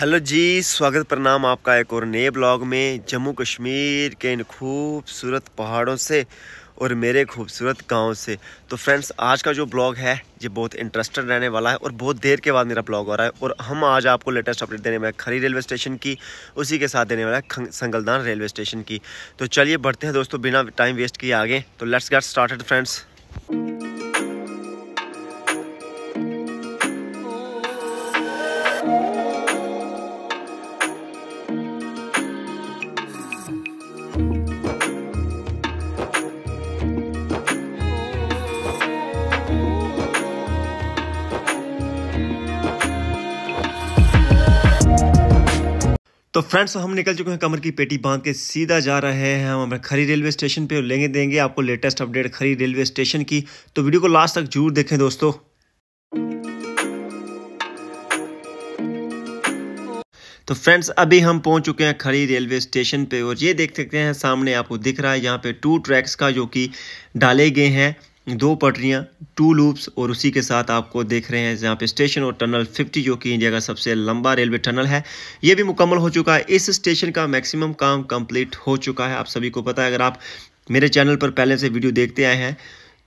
hello जी स्वागत प्रणाम आपका एक और नए ब्लॉग में जम्मू कश्मीर के इन खूबसूरत पहाड़ों से और मेरे खूबसूरत गांव से तो फ्रेंड्स आज का जो ब्लॉग है ये बहुत इंटरेस्टेड रहने वाला है और बहुत देर के बाद मेरा ब्लॉग हो रहा है और हम आज आपको लेटेस्ट अपडेट देने वाले खरी रेलवे स्टेशन की उसी के साथ देने वाला है संगलदान रेलवे स्टेशन की तो चलिए बढ़ते हैं दोस्तों बिना टाइम वेस्ट किए आगे तो लेट्स गेट स्टार्टेड फ्रेंड्स तो फ्रेंड्स हम निकल चुके हैं कमर की पेटी बांध के सीधा जा रहे हैं हम खरी रेलवे स्टेशन पे लेंगे देंगे आपको latest update Khari railway station की तो वीडियो को लास्ट तक जरूर देखें दोस्तों तो फ्रेंड्स अभी हम पहुंच चुके हैं खड़ी रेलवे स्टेशन पे और ये देख सकते हैं सामने आपको दिख रहा है यहाँ पे टू ट्रैक्स का जो कि डाले गए हैं दो पटरियाँ टू लूप्स और उसी के साथ आपको देख रहे हैं जहाँ पे स्टेशन और टनल 50 जो कि इंडिया का सबसे लंबा रेलवे टनल है ये भी मुकम्मल हो चुका है इस स्टेशन का मैक्सिमम काम कंप्लीट हो चुका है आप सभी को पता है अगर आप मेरे चैनल पर पहले से वीडियो देखते आए हैं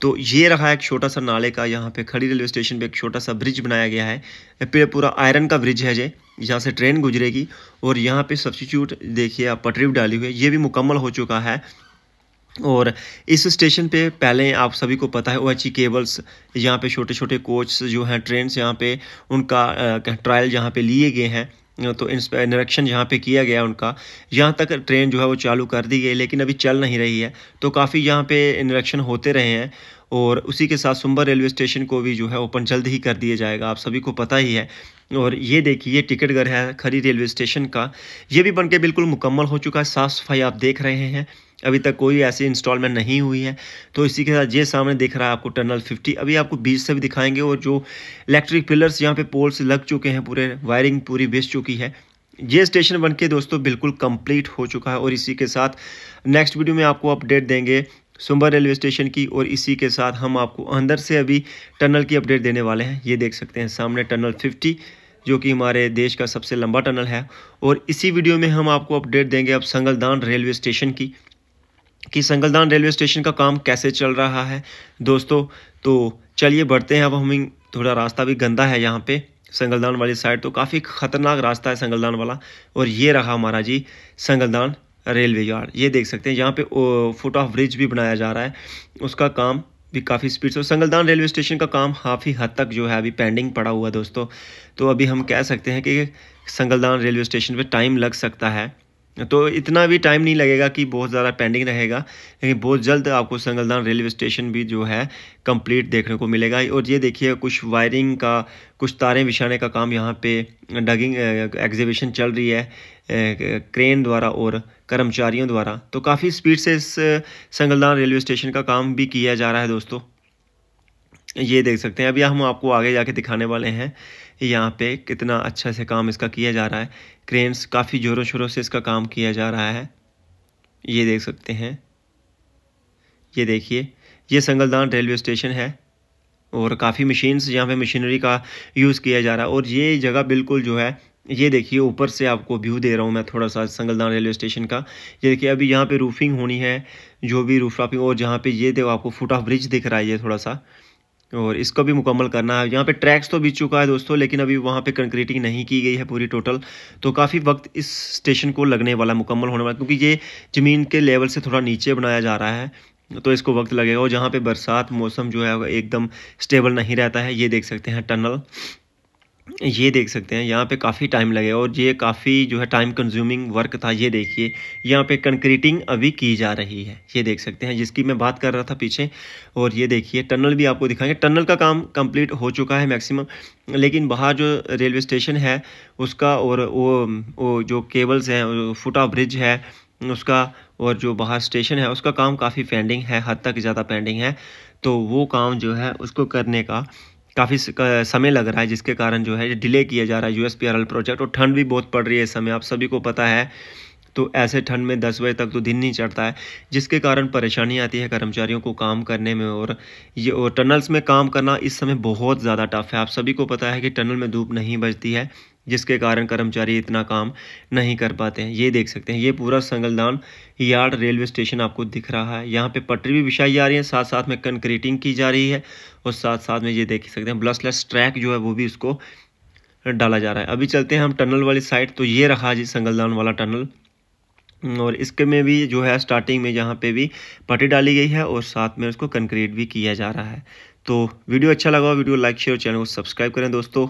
तो ये रहा एक छोटा सा नाले का यहाँ पे खड़ी रेलवे स्टेशन पे एक छोटा सा ब्रिज बनाया गया है पूरा आयरन का ब्रिज है जे जहाँ से ट्रेन गुजरेगी और यहाँ पे सब्सिट्यूट देखिए आप पटरी भी डाली हुई है ये भी मुकम्मल हो चुका है और इस स्टेशन पे पहले आप सभी को पता है ओ एच केबल्स यहाँ पे छोटे छोटे कोच जो हैं ट्रेन यहाँ पे उनका ट्रायल यहाँ पे लिए गए हैं तो निरीक्षण यहाँ पे किया गया उनका यहाँ तक ट्रेन जो है वो चालू कर दी गई लेकिन अभी चल नहीं रही है तो काफ़ी यहाँ पे निरीक्षण होते रहे हैं और उसी के साथ सुंबर रेलवे स्टेशन को भी जो है ओपन जल्द ही कर दिया जाएगा आप सभी को पता ही है और ये देखिए ये टिकट घर है खरी रेलवे स्टेशन का ये भी बनके बिल्कुल मुकम्मल हो चुका है साफ़ सफाई आप देख रहे हैं अभी तक कोई ऐसी इंस्टॉलमेंट नहीं हुई है तो इसी के साथ ये सामने दिख रहा है आपको टनल 50 अभी आपको बीच से भी दिखाएंगे और जो इलेक्ट्रिक पिलर्स यहाँ पे पोल्स लग चुके हैं पूरे वायरिंग पूरी बेच चुकी है ये स्टेशन बन के दोस्तों बिल्कुल कंप्लीट हो चुका है और इसी के साथ नेक्स्ट वीडियो में आपको अपडेट देंगे सुम्बा रेलवे स्टेशन की और इसी के साथ हम आपको अंदर से अभी टनल की अपडेट देने वाले हैं ये देख सकते हैं सामने टनल 50 जो कि हमारे देश का सबसे लंबा टनल है और इसी वीडियो में हम आपको अपडेट देंगे अब संगलदान रेलवे स्टेशन की कि संगलदान रेलवे स्टेशन का काम कैसे चल रहा है दोस्तों तो चलिए बढ़ते हैं अब हम थोड़ा रास्ता भी गंदा है यहाँ पे संगलदान वाली साइड तो काफ़ी ख़तरनाक रास्ता है संगलदान वाला और ये रहा हमारा जी संगलदान रेलवे यार्ड ये देख सकते हैं यहाँ पे फुट ऑफ ब्रिज भी बनाया जा रहा है उसका काम भी काफ़ी स्पीड से संगलदान रेलवे स्टेशन का काम काफ़ी हद तक जो है अभी पेंडिंग पड़ा हुआ है दोस्तों तो अभी हम कह सकते हैं कि संगलदान रेलवे स्टेशन पर टाइम लग सकता है तो इतना भी टाइम नहीं लगेगा कि बहुत ज़्यादा पेंडिंग रहेगा लेकिन बहुत जल्द आपको संगलदान रेलवे स्टेशन भी जो है कंप्लीट देखने को मिलेगा और ये देखिए कुछ वायरिंग का कुछ तारें बिछाने का काम यहाँ पे डगिंग एग्जीबिशन चल रही है क्रेन द्वारा और कर्मचारियों द्वारा तो काफ़ी स्पीड से इस संगलदान रेलवे स्टेशन का काम भी किया जा रहा है दोस्तों ये देख सकते हैं अभी हम आपको आगे जाके दिखाने वाले हैं यहाँ पे कितना अच्छा से काम इसका किया जा रहा है क्रेन्स काफ़ी ज़ोरों शोरों से इसका काम किया जा रहा है ये देख सकते हैं ये देखिए ये संगलदान रेलवे स्टेशन है और काफ़ी मशीन्स यहाँ पे मशीनरी का यूज़ किया जा रहा है और ये जगह बिल्कुल जो है ये देखिए ऊपर से आपको व्यू दे रहा हूँ मैं थोड़ा सा संगलदान रेलवे स्टेशन का ये देखिए अभी यहाँ पे रूफिंग होनी है जो भी रूफ टॉपिंग और जहाँ पे ये देखो आपको फुट ऑफ ब्रिज दिख रहा है ये थोड़ा सा और इसको भी मुकम्मल करना है यहाँ पे ट्रैक्स तो बीच चुका है दोस्तों लेकिन अभी वहाँ पे कंक्रीटिंग नहीं की गई है पूरी टोटल तो काफ़ी वक्त इस स्टेशन को लगने वाला मुकम्मल होने वाला क्योंकि ये ज़मीन के लेवल से थोड़ा नीचे बनाया जा रहा है तो इसको वक्त लगेगा और जहाँ पर बरसात मौसम जो है एकदम स्टेबल नहीं रहता है ये देख सकते हैं टनल ये देख सकते हैं यहाँ पे काफ़ी टाइम लगेगा और ये काफ़ी जो है टाइम कंज्यूमिंग वर्क था ये देखिए यहाँ पे कंक्रीटिंग अभी की जा रही है ये देख सकते हैं जिसकी मैं बात कर रहा था पीछे और ये देखिए टनल भी आपको दिखाएंगे टनल का काम कंप्लीट हो चुका है मैक्सिमम लेकिन बाहर जो रेलवे स्टेशन है उसका और वो, वो जो केबल्स हैं फुटा ब्रिज है उसका और जो बाहर स्टेशन है उसका काम काफ़ी पेंडिंग है हद तक ज़्यादा पेंडिंग है तो वो काम जो है उसको करने का काफ़ी समय लग रहा है जिसके कारण जो है डिले किया जा रहा है यू प्रोजेक्ट और ठंड भी बहुत पड़ रही है इस समय आप सभी को पता है तो ऐसे ठंड में दस बजे तक तो दिन नहीं चढ़ता है जिसके कारण परेशानी आती है कर्मचारियों को काम करने में और ये और टनल्स में काम करना इस समय बहुत ज़्यादा टफ है आप सभी को पता है कि टनल में धूप नहीं बजती है जिसके कारण कर्मचारी इतना काम नहीं कर पाते हैं ये देख सकते हैं ये पूरा संगलदान यार्ड रेलवे स्टेशन आपको दिख रहा है यहाँ पे पटरी भी बिछाई जा रही है साथ साथ में कंक्रीटिंग की जा रही है और साथ साथ में ये देख सकते हैं ब्लसलेस ट्रैक जो है वो भी इसको डाला जा रहा है अभी चलते हैं हम टनल वाली साइड तो ये रहा जी संगलदान वाला टनल और इसके में भी जो है स्टार्टिंग में जहाँ पे भी पट्टी डाली गई है और साथ में उसको कंक्रीट भी किया जा रहा है तो वीडियो अच्छा लगा वीडियो लाइक शेयर चैनल को सब्सक्राइब करें दोस्तों